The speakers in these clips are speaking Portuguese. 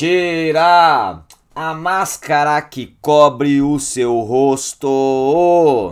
Tira a máscara que cobre o seu rosto.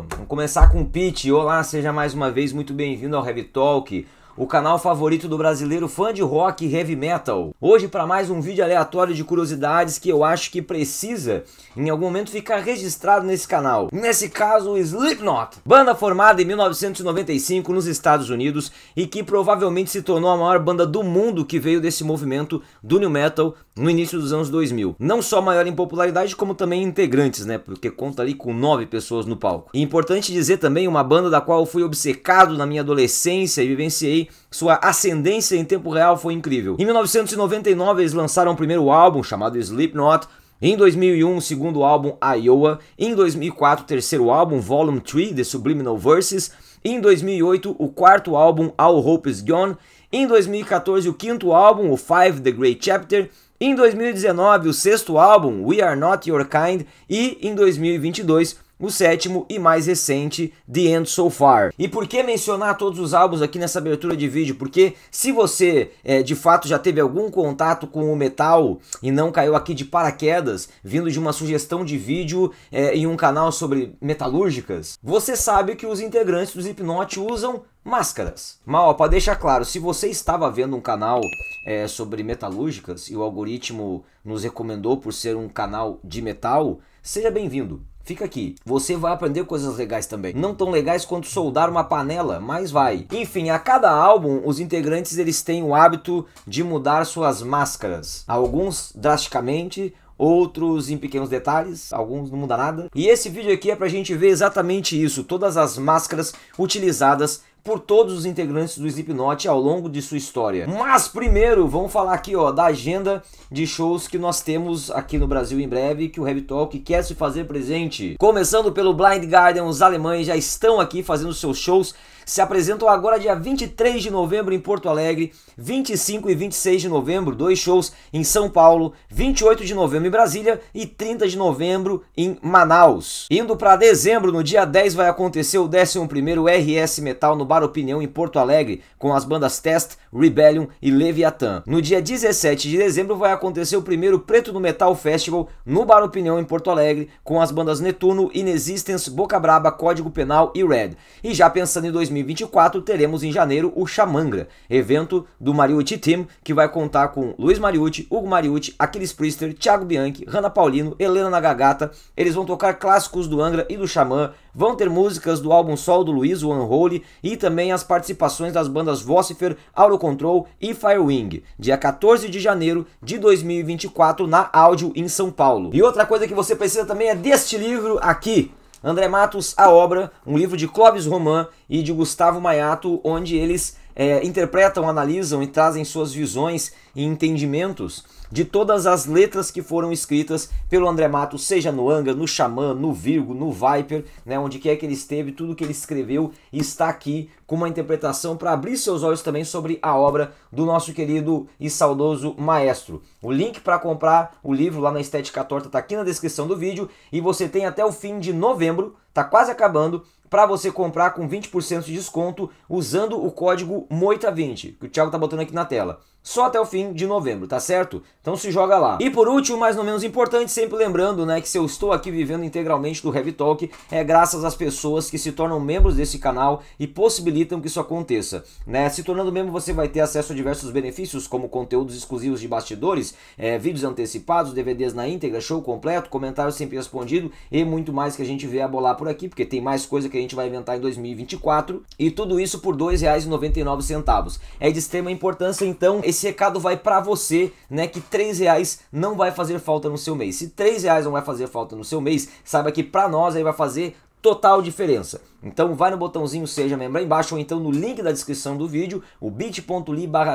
Vamos começar com o Pete. Olá, seja mais uma vez muito bem-vindo ao Heavy Talk o canal favorito do brasileiro fã de rock e heavy metal. Hoje para mais um vídeo aleatório de curiosidades que eu acho que precisa em algum momento ficar registrado nesse canal. Nesse caso, Slipknot, banda formada em 1995 nos Estados Unidos e que provavelmente se tornou a maior banda do mundo que veio desse movimento do new metal no início dos anos 2000. Não só maior em popularidade, como também integrantes, né? Porque conta ali com nove pessoas no palco. E importante dizer também uma banda da qual eu fui obcecado na minha adolescência e vivenciei sua ascendência em tempo real foi incrível. Em 1999, eles lançaram o primeiro álbum, chamado Slipknot, em 2001, o segundo álbum Iowa. Em 2004, o terceiro álbum Volume 3, The Subliminal Verses. Em 2008, o quarto álbum All Hope Is Gone. Em 2014, o quinto álbum, o Five The Great Chapter. Em 2019, o sexto álbum, We Are Not Your Kind. E em 2022, o sétimo e mais recente, The End So Far. E por que mencionar todos os álbuns aqui nessa abertura de vídeo? Porque se você é, de fato já teve algum contato com o metal e não caiu aqui de paraquedas, vindo de uma sugestão de vídeo é, em um canal sobre metalúrgicas, você sabe que os integrantes dos Hipnote usam máscaras. Mal, para deixar claro, se você estava vendo um canal é, sobre metalúrgicas e o algoritmo nos recomendou por ser um canal de metal, seja bem-vindo. Fica aqui. Você vai aprender coisas legais também. Não tão legais quanto soldar uma panela, mas vai. Enfim, a cada álbum, os integrantes eles têm o hábito de mudar suas máscaras. Alguns drasticamente, outros em pequenos detalhes, alguns não muda nada. E esse vídeo aqui é pra gente ver exatamente isso, todas as máscaras utilizadas por todos os integrantes do Slipknot ao longo de sua história. Mas primeiro, vamos falar aqui ó, da agenda de shows que nós temos aqui no Brasil em breve, que o Heavy Talk quer se fazer presente. Começando pelo Blind Guardian, os alemães já estão aqui fazendo seus shows se apresentam agora dia 23 de novembro em Porto Alegre, 25 e 26 de novembro, dois shows em São Paulo, 28 de novembro em Brasília e 30 de novembro em Manaus. Indo para dezembro, no dia 10 vai acontecer o 11º RS Metal no Bar Opinião em Porto Alegre, com as bandas Test, Rebellion e Leviathan. No dia 17 de dezembro vai acontecer o primeiro Preto do Metal Festival no Bar Opinião em Porto Alegre, com as bandas Netuno, Inexistence, Boca Braba, Código Penal e Red. E já pensando em 2020, 2024, teremos em janeiro o Chamangra, evento do Mariucci Team, que vai contar com Luiz Mariucci, Hugo Mariucci, Aquiles Priester, Thiago Bianchi, Hanna Paulino, Helena Nagagata. Eles vão tocar clássicos do Angra e do Xamã, vão ter músicas do álbum Sol do Luiz, One Holy, e também as participações das bandas Vocifer, Autocontrol e Firewing, dia 14 de janeiro de 2024 na Áudio em São Paulo. E outra coisa que você precisa também é deste livro aqui, André Matos, A Obra, um livro de Clóvis Roman e de Gustavo Maiato, onde eles é, interpretam, analisam e trazem suas visões e entendimentos de todas as letras que foram escritas pelo André Mato, seja no Anga, no Xamã, no Virgo, no Viper, né, onde quer que ele esteve, tudo que ele escreveu está aqui com uma interpretação para abrir seus olhos também sobre a obra do nosso querido e saudoso maestro. O link para comprar o livro lá na Estética Torta está aqui na descrição do vídeo e você tem até o fim de novembro, está quase acabando, para você comprar com 20% de desconto usando o código MOITA20, que o Thiago tá botando aqui na tela só até o fim de novembro, tá certo? Então se joga lá. E por último, mas não menos importante, sempre lembrando, né, que se eu estou aqui vivendo integralmente do Heavy Talk, é graças às pessoas que se tornam membros desse canal e possibilitam que isso aconteça, né? Se tornando membro, você vai ter acesso a diversos benefícios, como conteúdos exclusivos de bastidores, é, vídeos antecipados, DVDs na íntegra, show completo, comentário sempre respondido e muito mais que a gente vê abolar por aqui, porque tem mais coisa que a gente vai inventar em 2024 e tudo isso por R$ 2,99. É de extrema importância, então esse recado vai para você, né? Que três reais não vai fazer falta no seu mês. Se três reais não vai fazer falta no seu mês, saiba que para nós aí vai fazer total diferença. Então vai no botãozinho seja membro aí embaixo ou então no link da descrição do vídeo, o bit.ly barra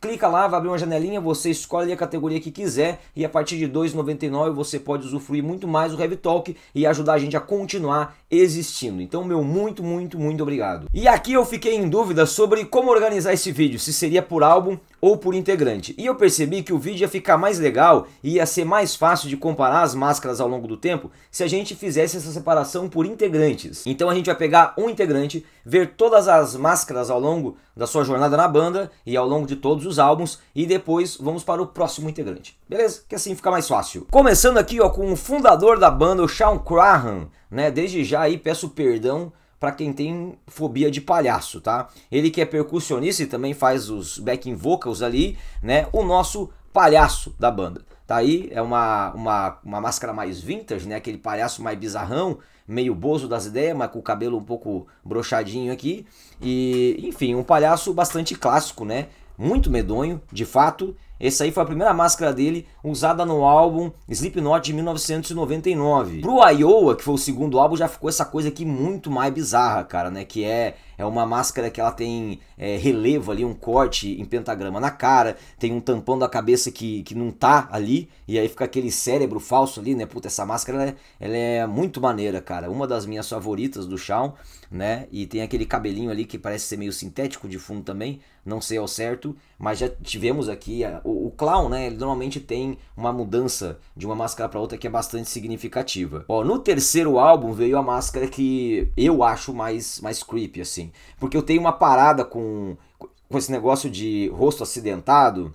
Clica lá, vai abrir uma janelinha, você escolhe a categoria que quiser e a partir de R$ 2,99 você pode usufruir muito mais do Heavy Talk e ajudar a gente a continuar existindo. Então, meu muito, muito, muito obrigado. E aqui eu fiquei em dúvida sobre como organizar esse vídeo, se seria por álbum ou por integrante. E eu percebi que o vídeo ia ficar mais legal e ia ser mais fácil de comparar as máscaras ao longo do tempo se a gente fizesse essa separação por integrantes. Então a gente vai pegar um integrante, ver todas as máscaras ao longo da sua jornada na banda e ao longo de todos os dos álbuns e depois vamos para o próximo integrante. Beleza? Que assim fica mais fácil. Começando aqui ó, com o fundador da banda, o Sean Crahan. Né? Desde já aí peço perdão para quem tem fobia de palhaço, tá? Ele que é percussionista e também faz os backing vocals ali, né? O nosso palhaço da banda. Tá aí, é uma, uma, uma máscara mais vintage, né? Aquele palhaço mais bizarrão, meio bozo das ideias, mas com o cabelo um pouco brochadinho aqui. E, enfim, um palhaço bastante clássico, né? muito medonho, de fato. Essa aí foi a primeira máscara dele usada no álbum Slipknot de 1999. Pro Iowa, que foi o segundo álbum, já ficou essa coisa aqui muito mais bizarra, cara, né? Que é é uma máscara que ela tem é, relevo ali, um corte em pentagrama na cara, tem um tampão da cabeça que, que não tá ali, e aí fica aquele cérebro falso ali, né? Puta, essa máscara ela é, ela é muito maneira, cara. Uma das minhas favoritas do Chão, né? E tem aquele cabelinho ali que parece ser meio sintético de fundo também, não sei ao certo, mas já tivemos aqui a, o, o clown, né? Ele normalmente tem uma mudança de uma máscara para outra que é bastante significativa. Ó, no terceiro álbum veio a máscara que eu acho mais mais creepy assim. Porque eu tenho uma parada com, com esse negócio de rosto acidentado.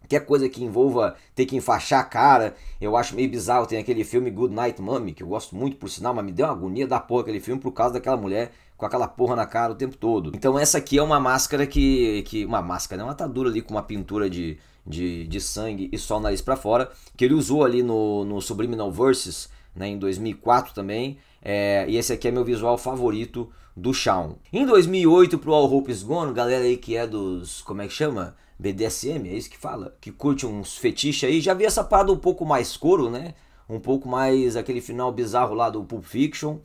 Qualquer é coisa que envolva ter que enfaixar a cara, eu acho meio bizarro. Tem aquele filme Good Night Mommy, que eu gosto muito por sinal, mas me deu uma agonia da porra aquele filme por causa daquela mulher com aquela porra na cara o tempo todo. Então essa aqui é uma máscara que. que uma máscara, né? Uma atadura ali com uma pintura de, de, de sangue e só o nariz para fora, que ele usou ali no, no Subliminal Verses, né? Em 2004 também. É, e esse aqui é meu visual favorito do Shawn. Em 2008, pro All Hope's Gone, galera aí que é dos, como é que chama? BDSM, é isso que fala? Que curte uns fetiches aí, já havia essa parada um pouco mais couro, né? Um pouco mais aquele final bizarro lá do Pulp Fiction.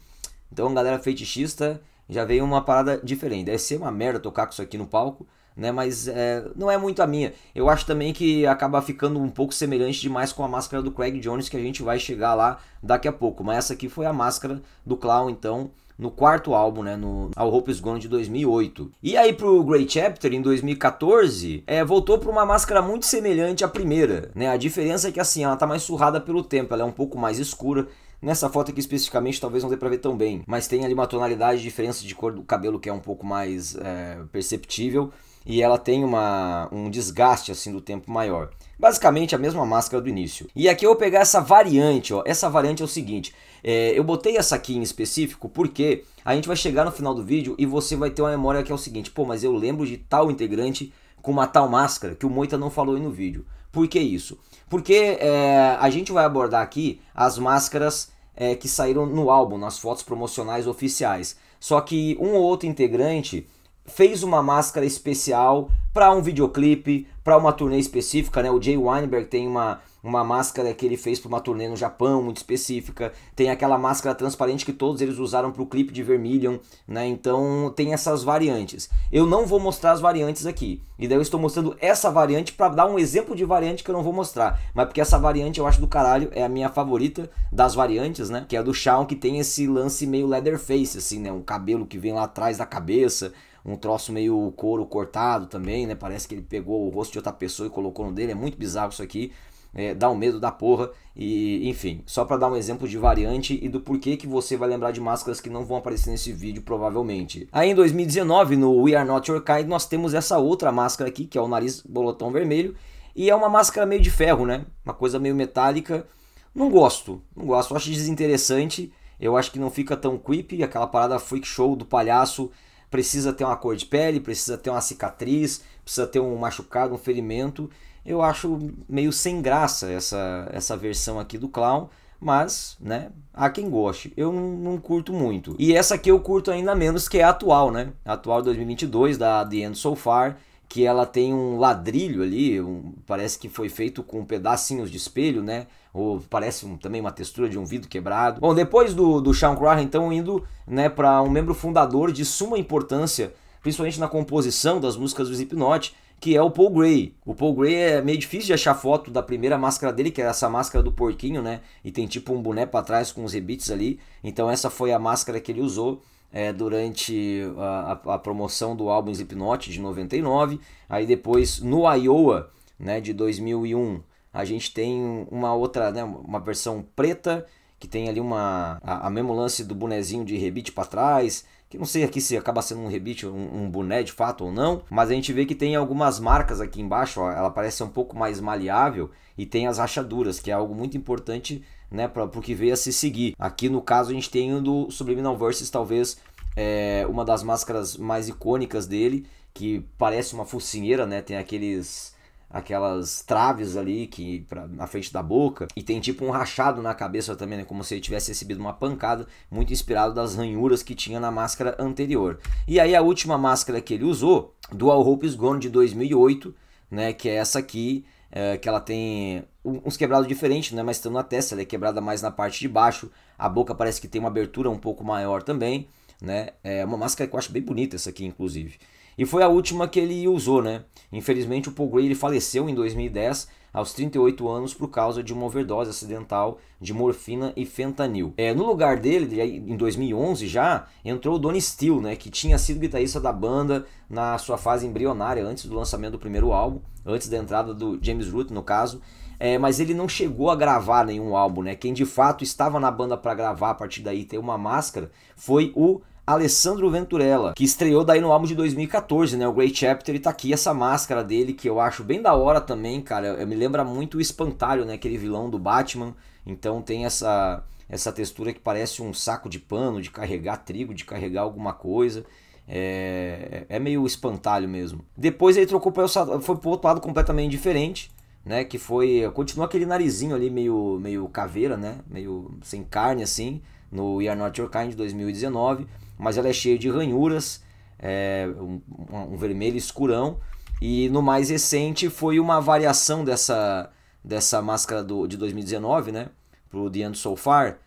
Então, galera fetichista, já veio uma parada diferente. Deve ser uma merda tocar com isso aqui no palco, né? Mas é, não é muito a minha. Eu acho também que acaba ficando um pouco semelhante demais com a máscara do Craig Jones, que a gente vai chegar lá daqui a pouco. Mas essa aqui foi a máscara do Clown, então no quarto álbum, né, no All Hope Is Gone de 2008. E aí pro Great Chapter em 2014, é, voltou para uma máscara muito semelhante à primeira, né? A diferença é que assim, ela tá mais surrada pelo tempo, ela é um pouco mais escura. Nessa foto aqui especificamente talvez não dê pra ver tão bem, mas tem ali uma tonalidade de diferença de cor do cabelo que é um pouco mais é, perceptível e ela tem uma, um desgaste assim do tempo maior. Basicamente a mesma máscara do início. E aqui eu vou pegar essa variante, ó. Essa variante é o seguinte, é, eu botei essa aqui em específico porque a gente vai chegar no final do vídeo e você vai ter uma memória que é o seguinte, pô, mas eu lembro de tal integrante com uma tal máscara que o Moita não falou aí no vídeo. Por que isso? Porque é, a gente vai abordar aqui as máscaras é, que saíram no álbum, nas fotos promocionais oficiais. Só que um ou outro integrante fez uma máscara especial para um videoclipe, para uma turnê específica, né? O Jay Weinberg tem uma, uma máscara que ele fez para uma turnê no Japão muito específica, tem aquela máscara transparente que todos eles usaram para o clipe de Vermilion, né? Então tem essas variantes. Eu não vou mostrar as variantes aqui, e daí eu estou mostrando essa variante para dar um exemplo de variante que eu não vou mostrar, mas porque essa variante eu acho do caralho, é a minha favorita das variantes, né? Que é a do Shawn, que tem esse lance meio Leatherface, assim, né? Um cabelo que vem lá atrás da cabeça, um troço meio couro cortado também, né? Parece que ele pegou o rosto de outra pessoa e colocou no dele. É muito bizarro isso aqui. É, dá um medo da porra e enfim, só para dar um exemplo de variante e do porquê que você vai lembrar de máscaras que não vão aparecer nesse vídeo provavelmente. Aí em 2019 no We Are Not Your Kind nós temos essa outra máscara aqui que é o nariz bolotão vermelho e é uma máscara meio de ferro, né? Uma coisa meio metálica. Não gosto, não gosto, acho desinteressante. Eu acho que não fica tão creepy, aquela parada freak show do palhaço precisa ter uma cor de pele, precisa ter uma cicatriz, precisa ter um machucado, um ferimento. Eu acho meio sem graça essa, essa versão aqui do clown, mas, né, há quem goste. Eu não, não curto muito. E essa aqui eu curto ainda menos, que é a atual, né? A atual 2022 da The End So Far, que ela tem um ladrilho ali, um, parece que foi feito com pedacinhos de espelho, né? ou parece um, também uma textura de um vidro quebrado. Bom, depois do, do Sean Crowder, então, indo né, para um membro fundador de suma importância, principalmente na composição das músicas do Slipknot, que é o Paul Gray. O Paul Gray é meio difícil de achar foto da primeira máscara dele, que é essa máscara do porquinho, né? E tem tipo um boné para trás com os rebites ali. Então essa foi a máscara que ele usou é, durante a, a, promoção do álbum Slipknot de 99. Aí depois no Iowa, né, de 2001 a gente tem uma outra, né, uma versão preta, que tem ali uma a, a mesmo lance do bonezinho de rebite para trás, que não sei aqui se acaba sendo um rebite, um, um, boné de fato ou não, mas a gente vê que tem algumas marcas aqui embaixo, ó, ela parece um pouco mais maleável e tem as rachaduras, que é algo muito importante, né, para o que veio a se seguir. Aqui no caso a gente tem o do Subliminal Versus, talvez é, uma das máscaras mais icônicas dele, que parece uma focinheira, né, tem aqueles aquelas traves ali que pra, na frente da boca e tem tipo um rachado na cabeça também, né, como se ele tivesse recebido uma pancada, muito inspirado das ranhuras que tinha na máscara anterior. E aí a última máscara que ele usou, Dual Hope Is Gone de 2008, né, que é essa aqui, é, que ela tem uns quebrados diferentes, né, mas estando na testa, ela é quebrada mais na parte de baixo, a boca parece que tem uma abertura um pouco maior também né? É uma máscara que eu acho bem bonita essa aqui, inclusive. E foi a última que ele usou, né? Infelizmente o Paul Gray ele faleceu em 2010 aos 38 anos por causa de uma overdose acidental de morfina e fentanil. É, no lugar dele, em 2011 já, entrou o Donny Steele, né, que tinha sido guitarrista da banda na sua fase embrionária, antes do lançamento do primeiro álbum, antes da entrada do James Root, no caso. É, mas ele não chegou a gravar nenhum álbum, né? Quem de fato estava na banda para gravar a partir daí ter uma máscara foi o Alessandro Venturella, que estreou daí no álbum de 2014, né? O Great Chapter, e tá aqui essa máscara dele, que eu acho bem da hora também, cara. Me lembra muito o Espantalho, né? Aquele vilão do Batman. Então tem essa, essa textura que parece um saco de pano, de carregar trigo, de carregar alguma coisa. É, é, é meio espantalho mesmo. Depois ele trocou para foi pro outro lado completamente diferente, né? Que foi. Continua aquele narizinho ali meio, meio caveira, né? Meio sem carne assim, no We Are Not Your Kind de 2019 mas ela é cheia de ranhuras, é, um, um, vermelho escurão. E no mais recente foi uma variação dessa, dessa máscara do, de 2019, né? Pro The End So Far,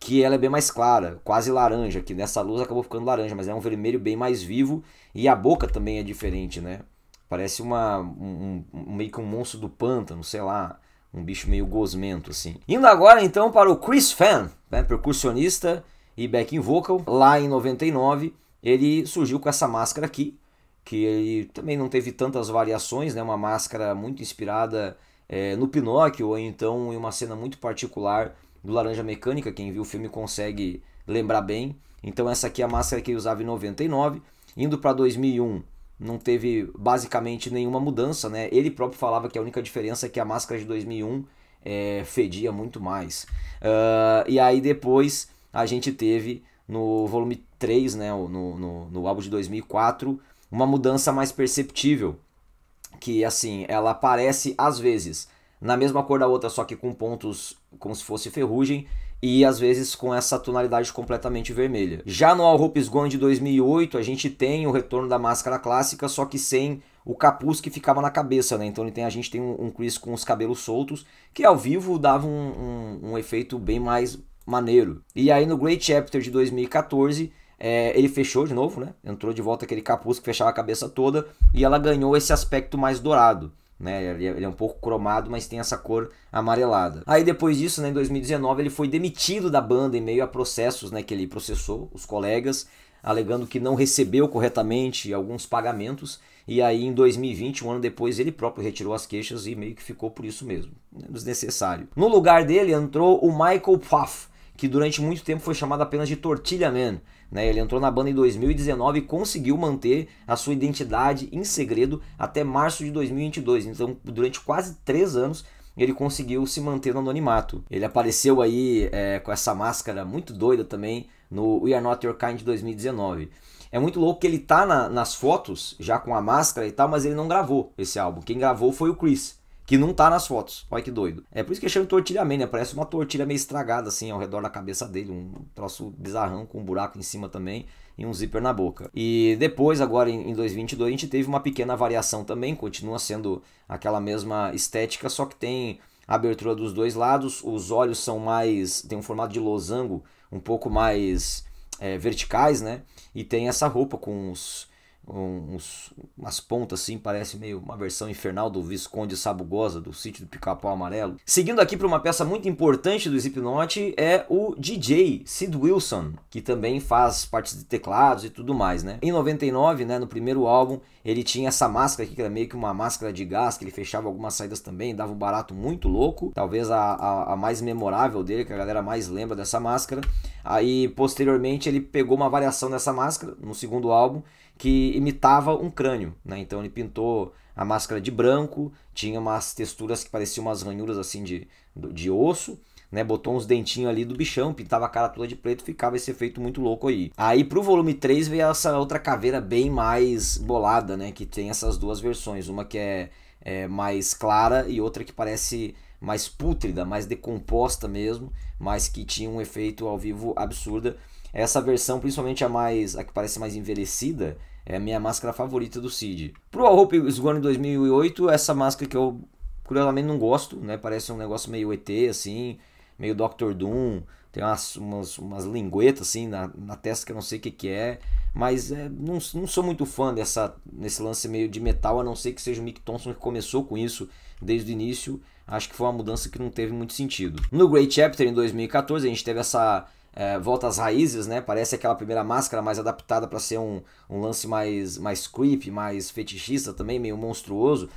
que ela é bem mais clara, quase laranja, que nessa luz acabou ficando laranja, mas é um vermelho bem mais vivo e a boca também é diferente, né? Parece uma, um, um, meio que um monstro do pântano, sei lá, um bicho meio gosmento assim. Indo agora então para o Chris Fan, né, percussionista e backing vocal. Lá em 99, ele surgiu com essa máscara aqui, que ele também não teve tantas variações, né? Uma máscara muito inspirada é, no Pinóquio, ou então em uma cena muito particular do Laranja Mecânica. Quem viu o filme consegue lembrar bem. Então essa aqui é a máscara que ele usava em 99. Indo para 2001, não teve basicamente nenhuma mudança, né? Ele próprio falava que a única diferença é que a máscara de 2001 é, fedia muito mais. Uh, e aí depois a gente teve no volume 3, né, no, no, no álbum de 2004, uma mudança mais perceptível, que assim, ela aparece às vezes na mesma cor da outra, só que com pontos como se fosse ferrugem, e às vezes com essa tonalidade completamente vermelha. Já no All Hope's Gone de 2008, a gente tem o retorno da máscara clássica, só que sem o capuz que ficava na cabeça, né? Então ele tem, a gente tem um, um Chris com os cabelos soltos, que ao vivo dava um, um, um efeito bem mais maneiro. E aí no Great Chapter de 2014, é, ele fechou de novo, né? Entrou de volta aquele capuz que fechava a cabeça toda e ela ganhou esse aspecto mais dourado. Né? Ele é, é um pouco cromado, mas tem essa cor amarelada. Aí depois disso, né, em 2019, ele foi demitido da banda em meio a processos né, que ele processou os colegas, alegando que não recebeu corretamente alguns pagamentos. E aí em 2020, um ano depois, ele próprio retirou as queixas e meio que ficou por isso mesmo, né, desnecessário. No lugar dele entrou o Michael Puff, que durante muito tempo foi chamado apenas de Tortilha Man. Né? Ele entrou na banda em 2019 e conseguiu manter a sua identidade em segredo até março de 2022. Então, durante quase três anos, ele conseguiu se manter no anonimato. Ele apareceu aí é, com essa máscara muito doida também no We Are Not Your Kind de 2019. É muito louco que ele tá na, nas fotos, já com a máscara e tal, mas ele não gravou esse álbum. Quem gravou foi o Chris que não tá nas fotos. Olha que doido. É por isso que chama tortilha man, né? Parece uma tortilha meio estragada, assim, ao redor da cabeça dele. Um troço bizarrão com um buraco em cima também e um zíper na boca. E depois, agora em 2022, a gente teve uma pequena variação também, continua sendo aquela mesma estética, só que tem abertura dos dois lados, os olhos são mais. tem um formato de losango um pouco mais é, verticais, né? E tem essa roupa com os uns, umas pontas assim, parece meio uma versão infernal do Visconde Sabugosa, do sítio do Pica-Pau Amarelo. Seguindo aqui para uma peça muito importante do Slipknot é o DJ Sid Wilson, que também faz partes de teclados e tudo mais, né? Em 99, né, no primeiro álbum, ele tinha essa máscara aqui, que era meio que uma máscara de gás, que ele fechava algumas saídas também, dava um barato muito louco, talvez a, a, a mais memorável dele, que a galera mais lembra dessa máscara. Aí, posteriormente, ele pegou uma variação dessa máscara no segundo álbum que imitava um crânio, né? Então ele pintou a máscara de branco, tinha umas texturas que pareciam umas ranhuras assim de, de osso, né? Botou uns dentinhos ali do bichão, pintava a cara toda de preto, ficava esse efeito muito louco aí. Aí pro volume 3 veio essa outra caveira bem mais bolada, né? Que tem essas duas versões, uma que é, é mais clara e outra que parece mais pútrida, mais decomposta mesmo, mas que tinha um efeito ao vivo absurda. Essa versão, principalmente a mais a que parece mais envelhecida, é a minha máscara favorita do Cid. Pro All Hope Is Gone 2008, essa máscara que eu curiosamente não gosto, né? Parece um negócio meio ET, assim, meio Doctor Doom. Tem umas, umas, umas linguetas, assim, na, na testa que eu não sei o que que é. Mas é, não, não sou muito fã dessa, nesse lance meio de metal, a não ser que seja o Mick Thompson que começou com isso desde o início. Acho que foi uma mudança que não teve muito sentido. No Great Chapter, em 2014, a gente teve essa é, volta às raízes, né? Parece aquela primeira máscara mais adaptada para ser um, um lance mais, mais creepy, mais fetichista também, meio monstruoso.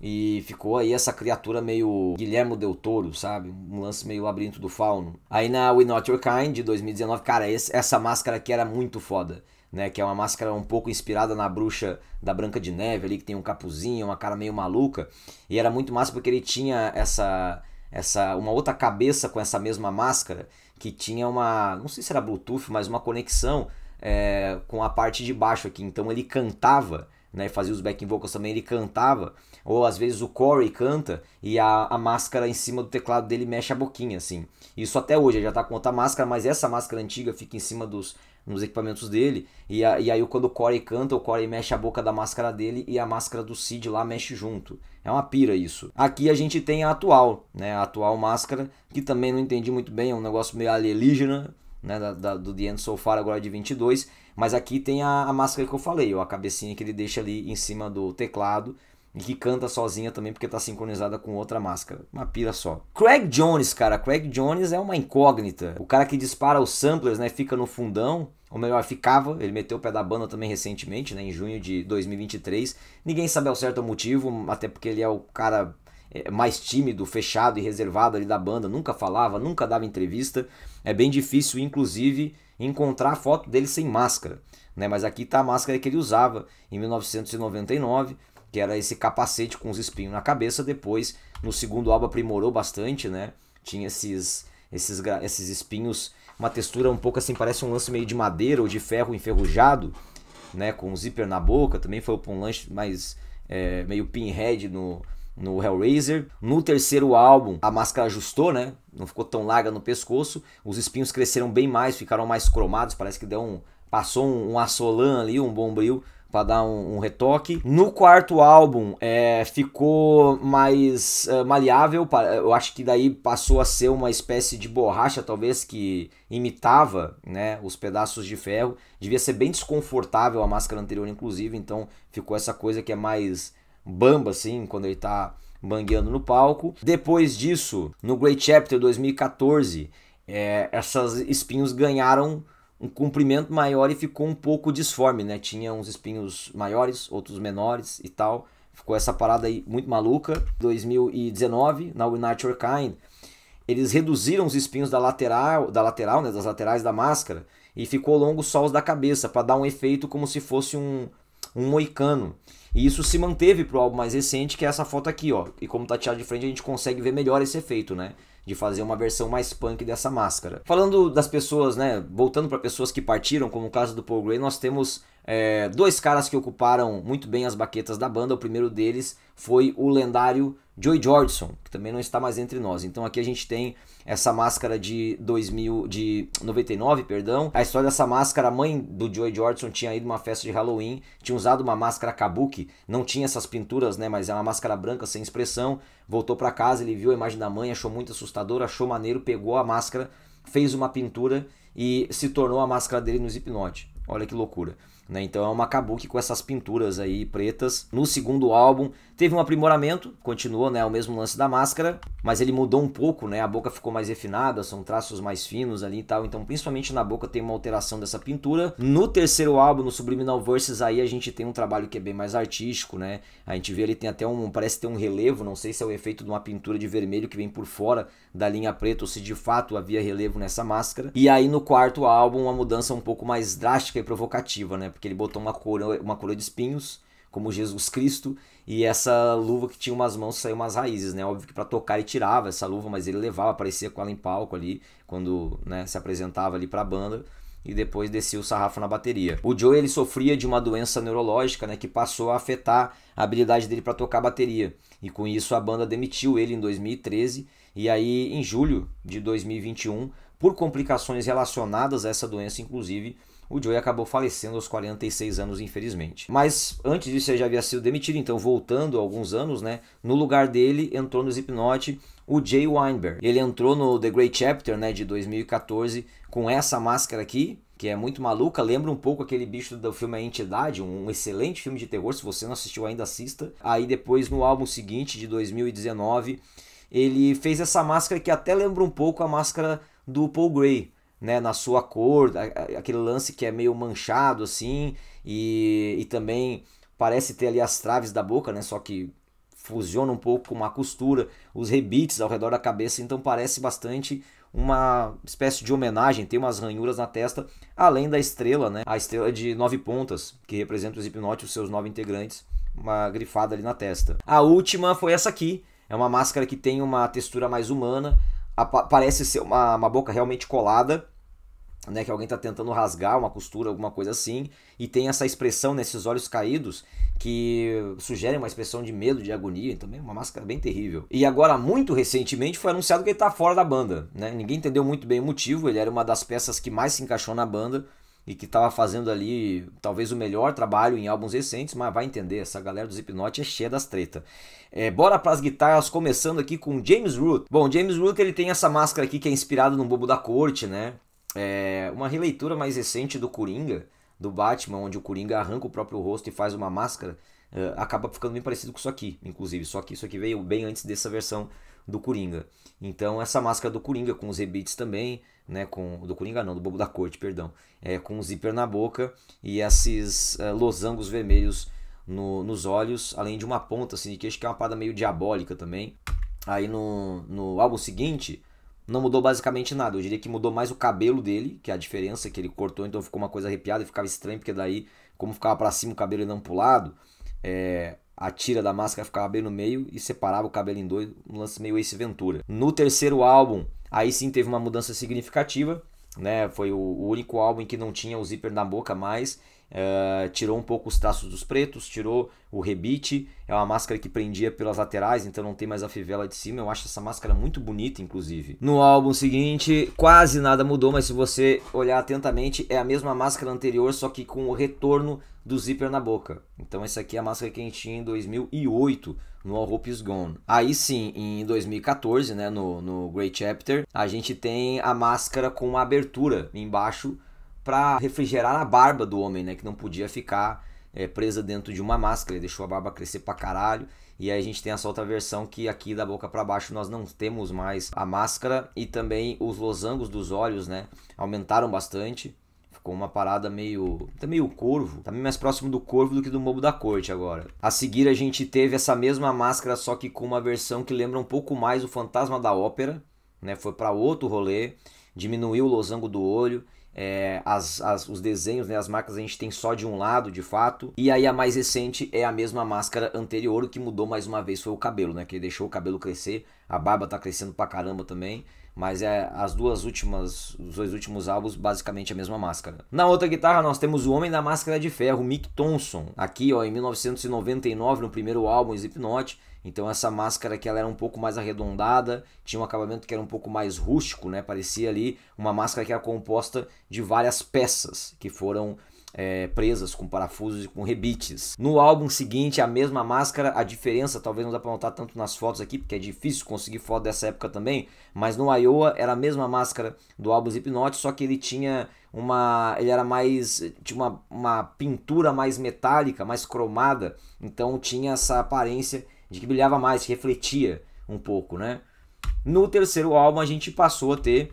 E ficou aí essa criatura meio Guilhermo Del Toro, sabe? Um lance meio labirinto do fauno. Aí na We Not Your Kind de 2019, cara, esse, essa máscara aqui era muito foda. Né, que é uma máscara um pouco inspirada na bruxa da Branca de Neve ali, que tem um capuzinho, uma cara meio maluca. E era muito massa porque ele tinha essa, essa uma outra cabeça com essa mesma máscara que tinha uma, não sei se era Bluetooth, mas uma conexão é, com a parte de baixo aqui. Então ele cantava né? Fazia os backing vocals também, ele cantava. Ou às vezes o Corey canta e a, a máscara em cima do teclado dele mexe a boquinha, assim. Isso até hoje, ele já tá com outra máscara, mas essa máscara antiga fica em cima dos, nos equipamentos dele. E, a, e aí quando o Corey canta, o Corey mexe a boca da máscara dele e a máscara do Cid lá mexe junto. É uma pira isso. Aqui a gente tem a atual, né? A atual máscara, que também não entendi muito bem, é um negócio meio alienígena né, da, da, do The End So Far agora é de 22, mas aqui tem a, a máscara que eu falei, ó, a cabecinha que ele deixa ali em cima do teclado e que canta sozinha também porque está sincronizada com outra máscara. Uma pira só. Craig Jones, cara, Craig Jones é uma incógnita. O cara que dispara os samplers, né, fica no fundão, ou melhor, ficava, ele meteu o pé da banda também recentemente, né, em junho de 2023. Ninguém sabe ao certo o motivo, até porque ele é o cara é, mais tímido, fechado e reservado ali da banda, nunca falava, nunca dava entrevista. É bem difícil, inclusive, encontrar a foto dele sem máscara. Né? Mas aqui está a máscara que ele usava em 1999, que era esse capacete com os espinhos na cabeça. Depois, no segundo álbum, aprimorou bastante, né? Tinha esses, esses, esses espinhos, uma textura um pouco assim, parece um lance meio de madeira ou de ferro enferrujado, né? Com um zíper na boca, também foi um lanche mais é, meio pinhead no, no Hellraiser. No terceiro álbum, a máscara ajustou, né? Não ficou tão larga no pescoço. Os espinhos cresceram bem mais, ficaram mais cromados. Parece que deu um, passou um, um assolan ali, um bombril para dar um, um, retoque. No quarto álbum, é, ficou mais é, maleável. Eu acho que daí passou a ser uma espécie de borracha, talvez, que imitava né, os pedaços de ferro. Devia ser bem desconfortável a máscara anterior, inclusive. Então ficou essa coisa que é mais bamba, assim, quando ele tá bangueando no palco. Depois disso, no Great Chapter 2014, é, essas espinhos ganharam um comprimento maior e ficou um pouco disforme, né? Tinha uns espinhos maiores, outros menores e tal. Ficou essa parada aí muito maluca. 2019, na We Your Kind, eles reduziram os espinhos da lateral, da lateral, né, das laterais da máscara e ficou longo só os da cabeça para dar um efeito como se fosse um um moicano. E isso se manteve pro álbum mais recente, que é essa foto aqui, ó. E como tá tirado de frente, a gente consegue ver melhor esse efeito, né? de fazer uma versão mais punk dessa máscara. Falando das pessoas, né, voltando para pessoas que partiram, como o caso do Paul Gray, nós temos é, dois caras que ocuparam muito bem as baquetas da banda. O primeiro deles foi o lendário Joey Jordison, que também não está mais entre nós. Então aqui a gente tem essa máscara de 2000, de 99, perdão. A história dessa máscara, a mãe do Joey Jordison tinha ido uma festa de Halloween, tinha usado uma máscara kabuki, não tinha essas pinturas, né, mas é uma máscara branca sem expressão. Voltou para casa, ele viu a imagem da mãe, achou muito assustador, achou maneiro, pegou a máscara, fez uma pintura e se tornou a máscara dele no hipnóticos. Olha que loucura. Né? Então é uma Kabuki com essas pinturas aí pretas. No segundo álbum teve um aprimoramento, continuou né, o mesmo lance da máscara, mas ele mudou um pouco, né? A boca ficou mais refinada, são traços mais finos ali e tal. Então, principalmente na boca tem uma alteração dessa pintura. No terceiro álbum, no Subliminal Verses, aí a gente tem um trabalho que é bem mais artístico, né? A gente vê ele tem até um, parece ter um relevo, não sei se é o efeito de uma pintura de vermelho que vem por fora da linha preta ou se de fato havia relevo nessa máscara. E aí no quarto álbum, uma mudança um pouco mais drástica temática é provocativa, né? Porque ele botou uma coroa, uma coroa de espinhos, como Jesus Cristo, e essa luva que tinha umas mãos saiu umas raízes, né? Óbvio que para tocar ele tirava essa luva, mas ele levava, aparecia com ela em palco ali, quando né, se apresentava ali para a banda e depois descia o sarrafo na bateria. O Joe ele sofria de uma doença neurológica, né, que passou a afetar a habilidade dele para tocar bateria. E com isso a banda demitiu ele em 2013 e aí em julho de 2021 por complicações relacionadas a essa doença, inclusive, o Joey acabou falecendo aos 46 anos, infelizmente. Mas antes disso ele já havia sido demitido, então voltando alguns anos, né? No lugar dele entrou no Slipknot o Jay Weinberg. Ele entrou no The Great Chapter, né, de 2014, com essa máscara aqui, que é muito maluca, lembra um pouco aquele bicho do filme A Entidade, um excelente filme de terror, se você não assistiu ainda assista. Aí depois no álbum seguinte de 2019, ele fez essa máscara que até lembra um pouco a máscara do Paul Gray, né, na sua cor, aquele lance que é meio manchado assim, e, e também parece ter ali as traves da boca, né, só que fusiona um pouco com uma costura, os rebites ao redor da cabeça, então parece bastante uma espécie de homenagem, tem umas ranhuras na testa, além da estrela, né, a estrela de nove pontas, que representa os hipnóticos, seus nove integrantes, uma grifada ali na testa. A última foi essa aqui, é uma máscara que tem uma textura mais humana, parece ser uma, uma boca realmente colada, né, que alguém está tentando rasgar uma costura, alguma coisa assim, e tem essa expressão nesses olhos caídos que sugere uma expressão de medo, de agonia, também então uma máscara bem terrível. E agora, muito recentemente, foi anunciado que ele está fora da banda. Né? Ninguém entendeu muito bem o motivo, ele era uma das peças que mais se encaixou na banda, e que estava fazendo ali talvez o melhor trabalho em álbuns recentes, mas vai entender, essa galera do Slipknot é cheia das treta. É, bora para as guitarras, começando aqui com James Root. Bom, James Root ele tem essa máscara aqui que é inspirada no Bobo da Corte, né? É uma releitura mais recente do Coringa, do Batman, onde o Coringa arranca o próprio rosto e faz uma máscara, uh, acaba ficando bem parecido com isso aqui, inclusive. Só que isso aqui veio bem antes dessa versão do Coringa. Então, essa máscara do Coringa, com os rebites também, né, com do Coringa não, do Bobo da Corte, perdão, é, com um zíper na boca e esses é, losangos vermelhos no, nos olhos, além de uma ponta assim, de queixo, que é uma parada meio diabólica também. Aí no, no álbum seguinte, não mudou basicamente nada, eu diria que mudou mais o cabelo dele, que é a diferença que ele cortou, então ficou uma coisa arrepiada e ficava estranho, porque daí, como ficava para cima o cabelo e não pro lado, é, a tira da máscara ficava bem no meio e separava o cabelo em dois, um lance meio Ace Ventura. No terceiro álbum, Aí sim teve uma mudança significativa, né? Foi o, o único álbum em que não tinha o zíper na boca mais Uh, tirou um pouco os traços dos pretos, tirou o rebite, é uma máscara que prendia pelas laterais, então não tem mais a fivela de cima. Eu acho essa máscara muito bonita, inclusive. No álbum seguinte, quase nada mudou, mas se você olhar atentamente, é a mesma máscara anterior, só que com o retorno do zíper na boca. Então essa aqui é a máscara que a gente tinha em 2008 no All Hope Is Gone. Aí sim, em 2014, né, no, no Great Chapter, a gente tem a máscara com uma abertura embaixo para refrigerar a barba do homem, né? Que não podia ficar é, presa dentro de uma máscara, ele deixou a barba crescer pra caralho. E aí a gente tem essa outra versão que aqui da boca para baixo nós não temos mais a máscara e também os losangos dos olhos, né? Aumentaram bastante. Ficou uma parada meio. Tá meio corvo. Tá mais próximo do corvo do que do mobo da corte agora. A seguir a gente teve essa mesma máscara, só que com uma versão que lembra um pouco mais o fantasma da ópera. Né? Foi para outro rolê. Diminuiu o losango do olho é, as, as, os desenhos, né, as marcas a gente tem só de um lado, de fato. E aí a mais recente é a mesma máscara anterior, o que mudou mais uma vez foi o cabelo, né? Que deixou o cabelo crescer, a barba tá crescendo pra caramba também. Mas é as duas últimas, os dois últimos álbuns, basicamente a mesma máscara. Na outra guitarra nós temos o Homem da Máscara de Ferro, Mick Thompson. Aqui, ó, em 1999, no primeiro álbum Slipknot, então essa máscara que ela era um pouco mais arredondada, tinha um acabamento que era um pouco mais rústico, né? Parecia ali uma máscara que era composta de várias peças que foram é, presas com parafusos e com rebites. No álbum seguinte, a mesma máscara, a diferença talvez não dá pra notar tanto nas fotos aqui, porque é difícil conseguir foto dessa época também, mas no Iowa era a mesma máscara do álbum Slipknot, só que ele tinha uma ele era mais tinha uma, uma pintura mais metálica mais cromada então tinha essa aparência de que brilhava mais que refletia um pouco né no terceiro álbum a gente passou a ter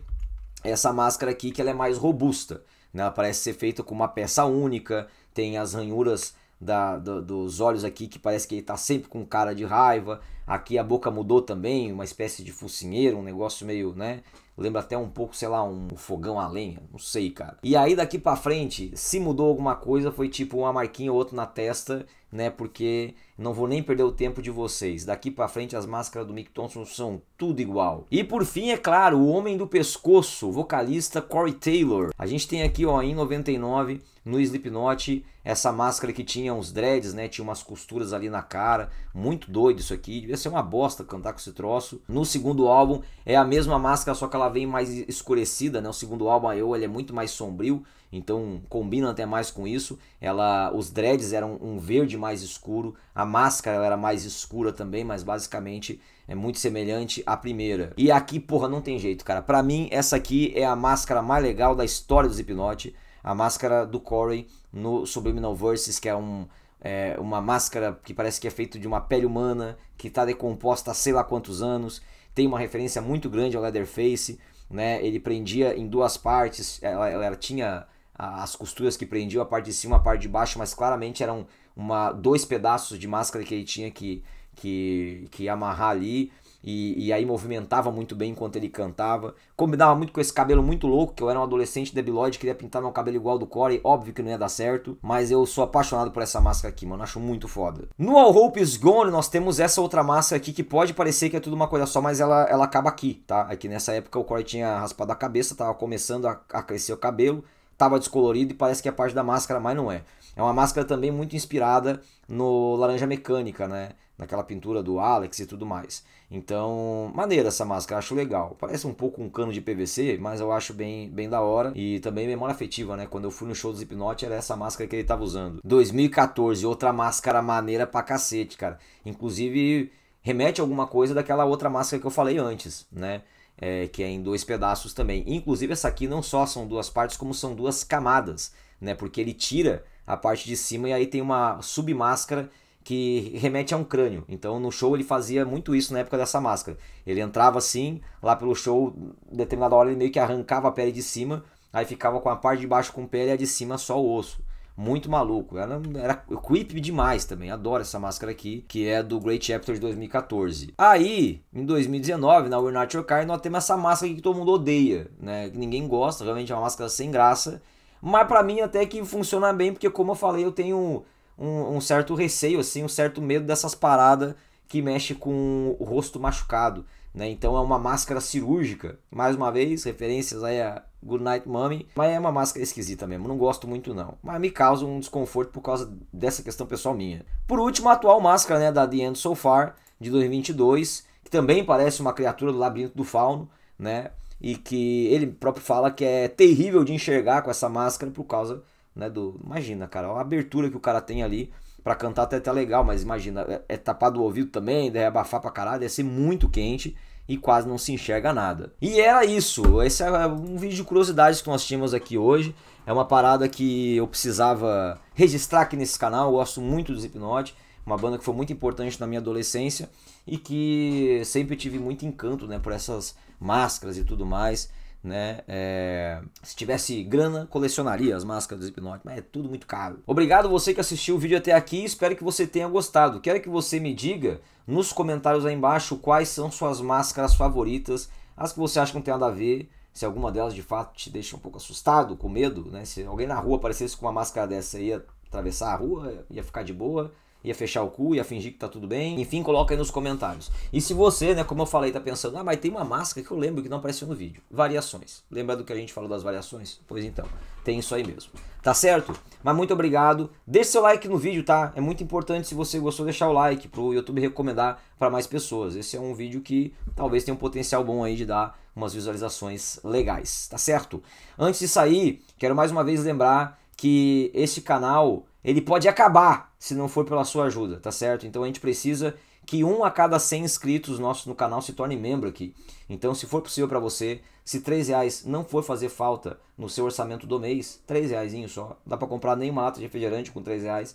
essa máscara aqui que ela é mais robusta né? Parece ser feito com uma peça única, tem as ranhuras da, do, dos olhos aqui que parece que ele está sempre com cara de raiva. Aqui a boca mudou também, uma espécie de focinheiro, um negócio meio, né? Lembra até um pouco, sei lá, um fogão a lenha, não sei, cara. E aí daqui para frente, se mudou alguma coisa, foi tipo uma marquinha ou outra na testa, né? Porque não vou nem perder o tempo de vocês. Daqui para frente as máscaras do Mick Thompson são tudo igual. E por fim, é claro, o homem do pescoço, vocalista Corey Taylor. A gente tem aqui, ó, em 99 no Slipknot, essa máscara que tinha uns dreads, né? Tinha umas costuras ali na cara. Muito doido isso aqui. Devia ser uma bosta cantar com esse troço. No segundo álbum, é a mesma máscara, só que ela vem mais escurecida, né? O segundo álbum, eu ele é muito mais sombrio. Então, combina até mais com isso. Ela, os dreads eram um verde mais escuro. A máscara era mais escura também, mas basicamente é muito semelhante à primeira. E aqui, porra, não tem jeito, cara. Para mim, essa aqui é a máscara mais legal da história do Slipknot a máscara do Corey no Subliminal Verses, que é um é uma máscara que parece que é feito de uma pele humana, que está decomposta há sei lá quantos anos, tem uma referência muito grande ao Leatherface, né? ele prendia em duas partes, ela, ela tinha as costuras que prendiam a parte de cima a parte de baixo, mas claramente eram uma, dois pedaços de máscara que ele tinha que, que, que amarrar ali, e, e, aí movimentava muito bem enquanto ele cantava. Combinava muito com esse cabelo muito louco, que eu era um adolescente debilóide, queria pintar meu cabelo igual do Corey, óbvio que não ia dar certo, mas eu sou apaixonado por essa máscara aqui, mano, acho muito foda. No All Hope Is Gone, nós temos essa outra máscara aqui que pode parecer que é tudo uma coisa só, mas ela, ela acaba aqui, tá? Aqui é nessa época o Corey tinha raspado a cabeça, tava começando a, a crescer o cabelo, tava descolorido e parece que é parte da máscara, mas não é. É uma máscara também muito inspirada no Laranja Mecânica, né? Naquela pintura do Alex e tudo mais. Então, maneira essa máscara, acho legal. Parece um pouco um cano de PVC, mas eu acho bem, bem da hora. E também memória afetiva, né? Quando eu fui no show do Slipknot, era essa máscara que ele tava usando. 2014, outra máscara maneira pra cacete, cara. Inclusive, remete a alguma coisa daquela outra máscara que eu falei antes, né? É, que é em dois pedaços também. Inclusive, essa aqui não só são duas partes, como são duas camadas, né? Porque ele tira a parte de cima e aí tem uma submáscara que remete a um crânio. Então no show ele fazia muito isso na época dessa máscara. Ele entrava assim, lá pelo show, determinada hora ele meio que arrancava a pele de cima, aí ficava com a parte de baixo com pele e a de cima só o osso. Muito maluco, era, era creepy demais também. Adoro essa máscara aqui, que é do Great Chapter de 2014. Aí, em 2019, na We're Not Your Car, nós temos essa máscara aqui que todo mundo odeia, né? Que ninguém gosta, realmente é uma máscara sem graça. Mas para mim até que funciona bem, porque como eu falei, eu tenho um, um certo receio, assim, um certo medo dessas paradas que mexe com o rosto machucado. Né? Então é uma máscara cirúrgica. Mais uma vez, referências aí a Goodnight Mommy. Mas é uma máscara esquisita mesmo, não gosto muito não. Mas me causa um desconforto por causa dessa questão pessoal minha. Por último, a atual máscara né, da The End So Far, de 2022, que também parece uma criatura do labirinto do fauno, né? E que ele próprio fala que é terrível de enxergar com essa máscara por causa né? Do, imagina, cara, a abertura que o cara tem ali para cantar até tá legal, mas imagina, é, é tapar do ouvido também, deve abafar pra caralho, deve ser muito quente e quase não se enxerga nada. E era isso, esse é, é um vídeo de curiosidades que nós tínhamos aqui hoje. É uma parada que eu precisava registrar aqui nesse canal, eu gosto muito do Slipknot, uma banda que foi muito importante na minha adolescência e que sempre tive muito encanto, né, por essas máscaras e tudo mais né? É... Se tivesse grana, colecionaria as máscaras hipnóticas, mas é tudo muito caro. Obrigado você que assistiu o vídeo até aqui, espero que você tenha gostado. Quero que você me diga nos comentários aí embaixo quais são suas máscaras favoritas, as que você acha que não tem nada a ver, se alguma delas de fato te deixa um pouco assustado, com medo, né? Se alguém na rua aparecesse com uma máscara dessa aí, ia atravessar a rua, ia ficar de boa ia fechar o cu, ia fingir que tá tudo bem. Enfim, coloca aí nos comentários. E se você, né, como eu falei, tá pensando, ah, mas tem uma máscara que eu lembro que não apareceu no vídeo. Variações. Lembra do que a gente falou das variações? Pois então, tem isso aí mesmo. Tá certo? Mas muito obrigado. Deixe seu like no vídeo, tá? É muito importante se você gostou deixar o like pro YouTube recomendar para mais pessoas. Esse é um vídeo que talvez tenha um potencial bom aí de dar umas visualizações legais, tá certo? Antes de sair, quero mais uma vez lembrar que este canal ele pode acabar se não for pela sua ajuda, tá certo? Então a gente precisa que um a cada 100 inscritos nossos no canal se torne membro aqui. Então, se for possível para você, se três reais não for fazer falta no seu orçamento do mês, três reais só, dá para comprar nenhuma lata de refrigerante com três reais.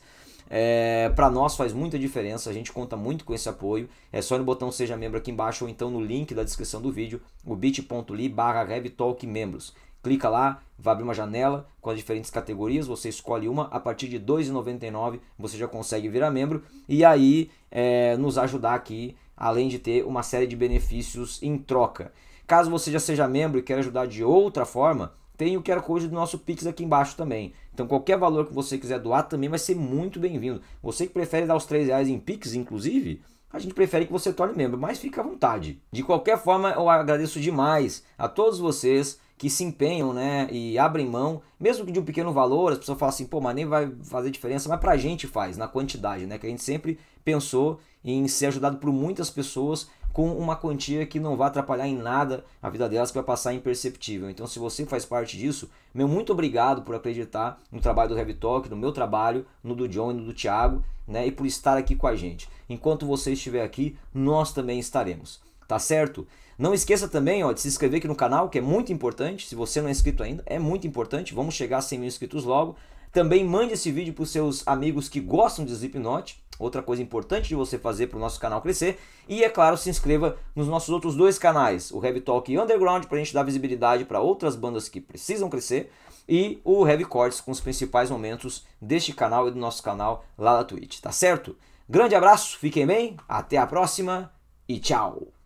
É, para nós faz muita diferença, a gente conta muito com esse apoio. É só no botão seja membro aqui embaixo ou então no link da descrição do vídeo, o bit.ly/revtalkmembros clica lá, vai abrir uma janela com as diferentes categorias, você escolhe uma, a partir de R$ 2,99 você já consegue virar membro e aí é, nos ajudar aqui, além de ter uma série de benefícios em troca. Caso você já seja membro e queira ajudar de outra forma, tem o QR Code do nosso Pix aqui embaixo também. Então qualquer valor que você quiser doar também vai ser muito bem-vindo. Você que prefere dar os R$ reais em Pix, inclusive, a gente prefere que você torne membro, mas fica à vontade. De qualquer forma, eu agradeço demais a todos vocês que se empenham né, e abrem mão, mesmo que de um pequeno valor, as pessoas falam assim, pô, mas nem vai fazer diferença, mas pra gente faz, na quantidade, né? Que a gente sempre pensou em ser ajudado por muitas pessoas com uma quantia que não vai atrapalhar em nada a vida delas, que vai passar imperceptível. Então, se você faz parte disso, meu muito obrigado por acreditar no trabalho do Heavy Talk, no meu trabalho, no do John e no do Thiago, né? E por estar aqui com a gente. Enquanto você estiver aqui, nós também estaremos. Tá certo? Não esqueça também ó, de se inscrever aqui no canal, que é muito importante. Se você não é inscrito ainda, é muito importante. Vamos chegar a 100 mil inscritos logo. Também mande esse vídeo para os seus amigos que gostam de Slipknot. Outra coisa importante de você fazer para o nosso canal crescer. E, é claro, se inscreva nos nossos outros dois canais. O Heavy Talk Underground, para a gente dar visibilidade para outras bandas que precisam crescer. E o Heavy Cortes, com os principais momentos deste canal e do nosso canal lá na Twitch. Tá certo? Grande abraço, fiquem bem, até a próxima e tchau!